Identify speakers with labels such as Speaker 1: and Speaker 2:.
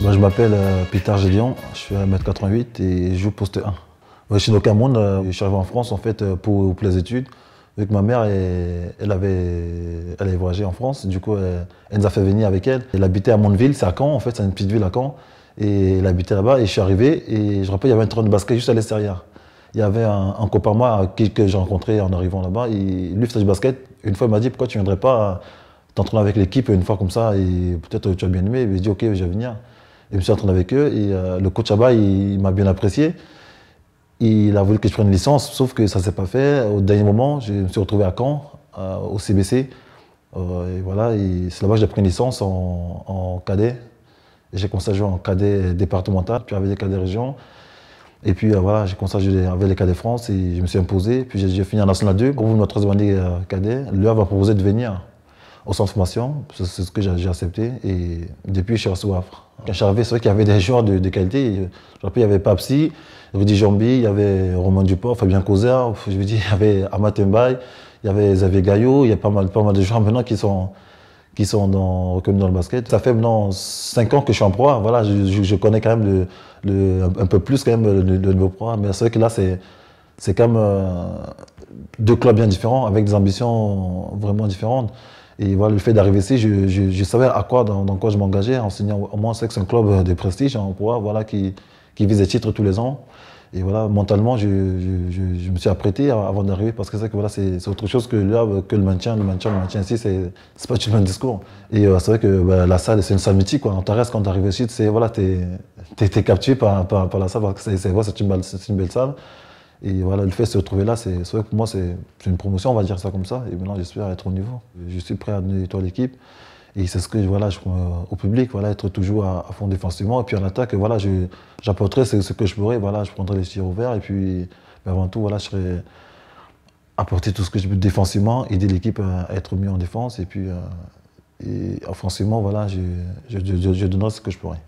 Speaker 1: Moi, je m'appelle euh, Peter Gédion, je suis à 1m88 et je joue poste 1. Je suis au Cameroun, je suis arrivé en France en fait euh, pour, pour les études. avec ma mère, elle, elle avait, elle voyagé en France, du coup, euh, elle, nous a fait venir avec elle. Elle habitait à Mondeville, c'est à Caen, en fait, c'est une petite ville à Caen. Et elle habitait là-bas, et je suis arrivé, et je rappelle, il y avait un train de basket juste à l'extérieur. Il y avait un, un copain, moi, que j'ai rencontré en arrivant là-bas, il lui faisait du basket. Une fois, il m'a dit, pourquoi tu ne viendrais pas t'entraîner avec l'équipe une fois comme ça, et peut-être tu as bien aimé. Il m'a dit, ok, je vais venir je me suis entraîné avec eux. Et euh, le coach là il, m'a bien apprécié. Il a voulu que je prenne une licence, sauf que ça ne s'est pas fait. Au dernier moment, je me suis retrouvé à Caen, euh, au CBC. Euh, et voilà, c'est là-bas que j'ai pris une licence en, cadet. J'ai commencé en cadet départemental, puis avec les cadets région. Et puis voilà, j'ai commencé avec les cadets France et je me suis imposé. Puis j'ai fini en National 2, au bout de ma troisième année cadet. Lui a proposé de venir au centre formation. C'est ce que j'ai accepté. Et depuis, je suis à Havre Quand je suis arrivé, c'est vrai qu'il y avait des joueurs de, qualité. il y avait Papsi, Rudy Jambi, il y avait Romain Duport, Fabien Causer, je dis il y avait Mbaye, il y avait Xavier Gaillot, il y a pas mal, pas mal de joueurs maintenant qui sont, qui sont dans, dans le basket. Ça fait maintenant 5 ans que je suis en proie. Voilà, je, connais quand même le, un peu plus quand même le, le proie. Mais c'est vrai que là, c'est c'est quand même euh, deux clubs bien différents, avec des ambitions vraiment différentes. Et voilà, le fait d'arriver ici, je, je, savais à quoi, dans, dans quoi je m'engageais. Enseignant, au moins, c'est que c'est un club de prestige, en pouvoir voilà, qui, qui vise des titres tous les ans. Et voilà, mentalement, je, je, je me suis apprêté avant d'arriver parce que c'est voilà, c'est autre chose que que le maintien, le maintien, le maintien ici, c'est pas tout le même discours. Et euh, c'est vrai que bah, la salle, c'est une salle mythique. Quoi. quand tu arrives ici, c'est voilà, t'es es, es, capturé par, par, par, la salle parce que c'est une, une belle salle. Et voilà, le fait de se retrouver là, c'est vrai que pour moi, c'est une promotion, on va dire ça comme ça. Et maintenant, j'espère être au niveau. Je suis prêt à donner toi l'équipe. Et c'est ce que voilà, je, au public, voilà, être toujours à, fond défensivement. Et puis en attaque, voilà, j'apporterai ce, ce, que je pourrais. Voilà, je prendrai les tirs ouverts. Et puis, mais avant tout, voilà, je serai apporter tout ce que je peux défensivement, aider l'équipe à être mieux en défense. Et puis, euh, et offensivement, voilà, je, je, je, je donnerai ce que je pourrais.